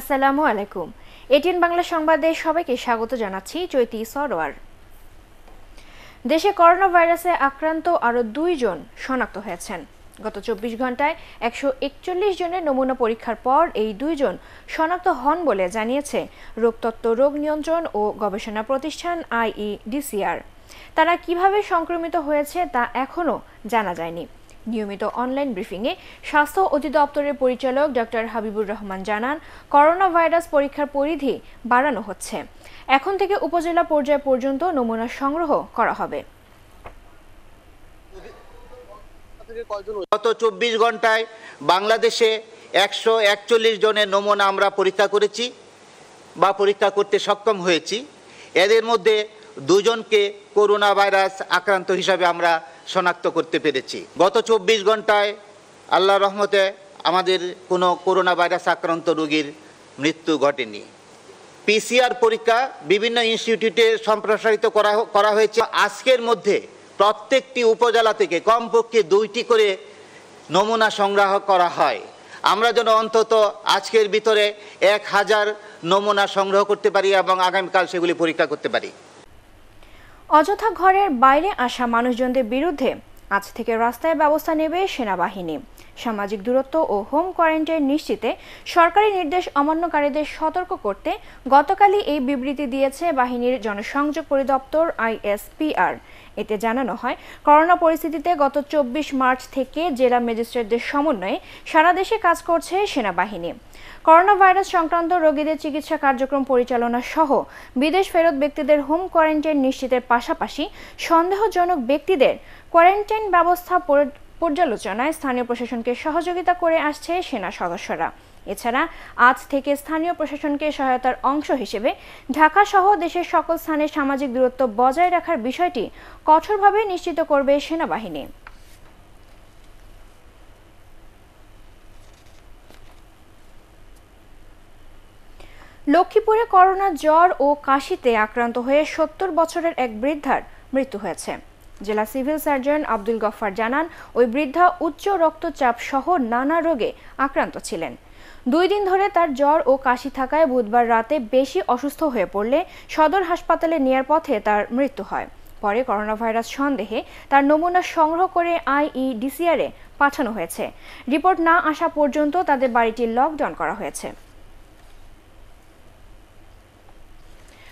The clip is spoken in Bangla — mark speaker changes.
Speaker 1: আসসালামু আলাইকুম এটিএন বাংলা সংবাদে সবাইকে স্বাগত জানাচ্ছি চৈতি সরোয়ার দেশে করোনা ভাইরাসে আক্রান্ত আরও দুইজন শনাক্ত হয়েছেন গত চব্বিশ ঘন্টায় একশো একচল্লিশ জনের নমুনা পরীক্ষার পর এই দুইজন শনাক্ত হন বলে জানিয়েছে রোগতত্ত্ব রোগ নিয়ন্ত্রণ ও গবেষণা প্রতিষ্ঠান আইইডিসিআর তারা কিভাবে সংক্রমিত হয়েছে তা এখনও জানা যায়নি নিয়মিত অনলাইন ব্রিফিংয়ে স্বাস্থ্য অধিদপ্তরের পরিচালক ডক্টর হাবিবুর রহমান জানান করোনা ভাইরাস পরীক্ষার পরিধি বাড়ানো হচ্ছে এখন থেকে উপজেলা পর্যায় পর্যন্ত নমুনা সংগ্রহ করা হবে
Speaker 2: গত চব্বিশ ঘন্টায় বাংলাদেশে একশো একচল্লিশ জনের নমুনা আমরা পরীক্ষা করেছি বা পরীক্ষা করতে সক্ষম হয়েছি এদের মধ্যে দুজনকে করোনা ভাইরাস আক্রান্ত হিসাবে আমরা শনাক্ত করতে পেরেছি গত চব্বিশ ঘন্টায় আল্লাহ রহমতে আমাদের কোনো করোনা ভাইরাস আক্রান্ত রোগীর মৃত্যু ঘটেনি পিসিআর পরীক্ষা বিভিন্ন ইনস্টিটিউটে সম্প্রসারিত করা করা হয়েছে আজকের মধ্যে প্রত্যেকটি উপজেলা থেকে কমপক্ষে দুইটি করে নমুনা সংগ্রহ করা হয় আমরা যেন অন্তত আজকের ভিতরে এক হাজার নমুনা সংগ্রহ করতে পারি এবং আগামীকাল সেগুলি পরীক্ষা করতে পারি
Speaker 1: অযথা ঘরের বাইরে আসা মানুষজনদের বিরুদ্ধে আজ থেকে রাস্তায় ব্যবস্থা নেবে সেনাবাহিনী সামাজিক দূরত্ব ও হোম কোয়ারেন্টাইন নিশ্চিতে সরকারি নির্দেশ অমান্যকারীদের সতর্ক করতে গতকালই এই বিবৃতি দিয়েছে বাহিনীর জনসংযোগ পরিদপ্তর আইএসপিআর এতে জানানো হয় করোনা পরিস্থিতিতে গত চব্বিশ মার্চ থেকে জেলা ম্যাজিস্ট্রেটদের সমন্বয়ে সারা দেশে কাজ করছে সেনাবাহিনী করোনা ভাইরাস সংক্রান্ত রোগীদের চিকিৎসা কার্যক্রম পরিচালনা সহ বিদেশ ফেরত ব্যক্তিদের হোম কোয়ারেন্টাইন নিশ্চিতের পাশাপাশি সন্দেহজনক ব্যক্তিদের কোয়ারেন্টাইন ব্যবস্থা পর্যালোচনায় স্থানীয় প্রশাসনকে সহযোগিতা করে আসছে সেনা সদস্যরা এছাড়া আজ থেকে স্থানীয় প্রশাসনকে সহায়তার অংশ হিসেবে ঢাকা সহ দেশের সকল স্থানে সামাজিক দূরত্ব বজায় রাখার বিষয়টি কঠোরভাবে নিশ্চিত করবে সেনাবাহিনী লক্ষ্মীপুরে করোনা জ্বর ও কাশিতে আক্রান্ত হয়ে সত্তর বছরের এক বৃদ্ধার মৃত্যু হয়েছে জেলা সিভিল সার্জন আব্দুল গফফার জানান ওই বৃদ্ধা উচ্চ রক্তচাপ সহ নানা রোগে আক্রান্ত ছিলেন দুই দিন ধরে তার জ্বর ও কাশি থাকায় বুধবার রাতে বেশি অসুস্থ হয়ে পড়লে সদর হাসপাতালে নেয়ার পথে তার মৃত্যু হয় পরে করোনাভাইরাস সন্দেহে তার নমুনা সংগ্রহ করে আইইডিসিআরে পাঠানো হয়েছে রিপোর্ট না আসা পর্যন্ত তাদের বাড়িটি লকডাউন করা হয়েছে